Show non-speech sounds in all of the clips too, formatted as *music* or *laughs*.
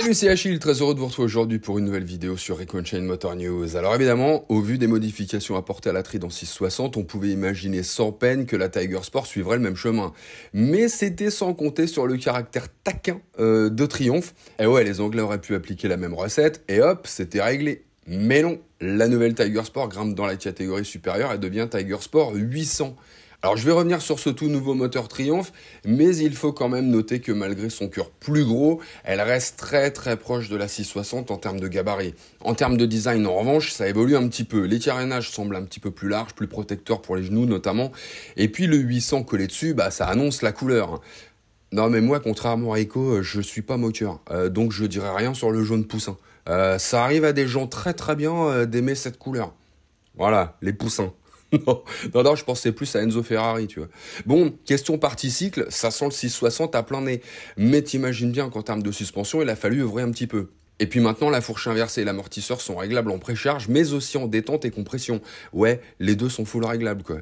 Salut, c'est Achille, très heureux de vous retrouver aujourd'hui pour une nouvelle vidéo sur Reconchain Motor News. Alors évidemment, au vu des modifications apportées à la Trident 660, on pouvait imaginer sans peine que la Tiger Sport suivrait le même chemin. Mais c'était sans compter sur le caractère taquin euh, de Triumph. Et ouais, les Anglais auraient pu appliquer la même recette, et hop, c'était réglé. Mais non, la nouvelle Tiger Sport grimpe dans la catégorie supérieure et devient Tiger Sport 800. Alors je vais revenir sur ce tout nouveau moteur Triumph, mais il faut quand même noter que malgré son cœur plus gros, elle reste très très proche de la 660 en termes de gabarit. En termes de design en revanche, ça évolue un petit peu. L'étirénage semble un petit peu plus large, plus protecteur pour les genoux notamment. Et puis le 800 collé dessus, bah, ça annonce la couleur. Non mais moi, contrairement à Echo, euh, je ne suis pas moteur. Euh, donc je dirais rien sur le jaune poussin. Euh, ça arrive à des gens très très bien d'aimer cette couleur. Voilà, les poussins. *laughs* non, non, je pensais plus à Enzo Ferrari, tu vois. Bon, question cycle, ça sent le 660 à plein nez. Mais t'imagines bien qu'en termes de suspension, il a fallu œuvrer un petit peu. Et puis maintenant, la fourche inversée et l'amortisseur sont réglables en précharge, mais aussi en détente et compression. Ouais, les deux sont full réglables, quoi.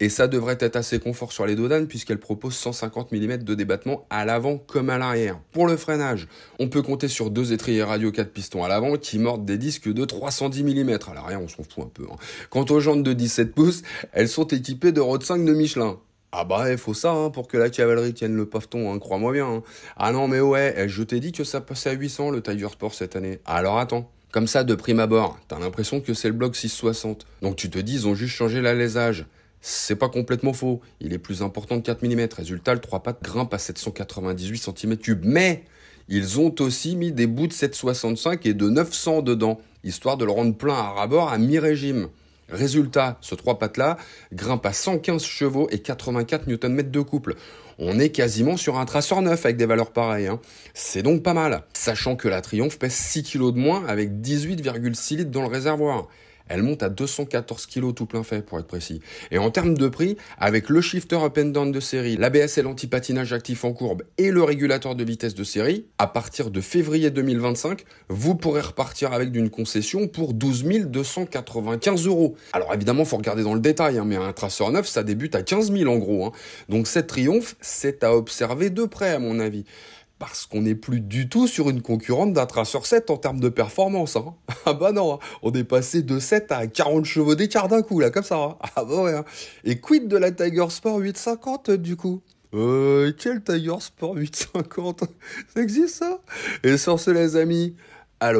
Et ça devrait être assez confort sur les Dodanes, puisqu'elle propose 150 mm de débattement à l'avant comme à l'arrière. Pour le freinage, on peut compter sur deux étriers radio 4 pistons à l'avant qui mordent des disques de 310 mm. À l'arrière, on s'en fout un peu. Hein. Quant aux jantes de 17 pouces, elles sont équipées de road 5 de Michelin. Ah bah, il faut ça hein, pour que la cavalerie tienne le paveton, hein, crois-moi bien. Hein. Ah non, mais ouais, eh, je t'ai dit que ça passait à 800 le Tiger Sport cette année. Alors attends. Comme ça, de prime abord, t'as l'impression que c'est le bloc 660. Donc tu te dis, ils ont juste changé l'alésage. C'est pas complètement faux. Il est plus important de 4 mm. Résultat, le 3 pattes grimpe à 798 cm3. Mais ils ont aussi mis des bouts de 765 et de 900 dedans, histoire de le rendre plein à rabord à mi-régime. Résultat, ce trois pattes là grimpe à 115 chevaux et 84 Nm de couple. On est quasiment sur un traceur neuf avec des valeurs pareilles. Hein. C'est donc pas mal, sachant que la Triumph pèse 6 kg de moins avec 18,6 litres dans le réservoir. Elle monte à 214 kg tout plein fait, pour être précis. Et en termes de prix, avec le shifter up and down de série, l'ABS anti-patinage actif en courbe et le régulateur de vitesse de série, à partir de février 2025, vous pourrez repartir avec d'une concession pour 12 295 euros. Alors évidemment, il faut regarder dans le détail, hein, mais un traceur neuf, ça débute à 15 000 en gros. Hein. Donc cette triomphe, c'est à observer de près à mon avis parce qu'on n'est plus du tout sur une concurrente d'un sur 7 en termes de performance. Hein. *laughs* Ah bah non, hein. on est passé de 7 à 40 chevaux d'écart d'un coup, là, comme ça. Hein. *laughs* Ah bah ouais. Et quid de la Tiger Sport 850 du coup euh, quel Tiger Sport 850 *laughs* Ça existe ça Et sur ce, les amis, à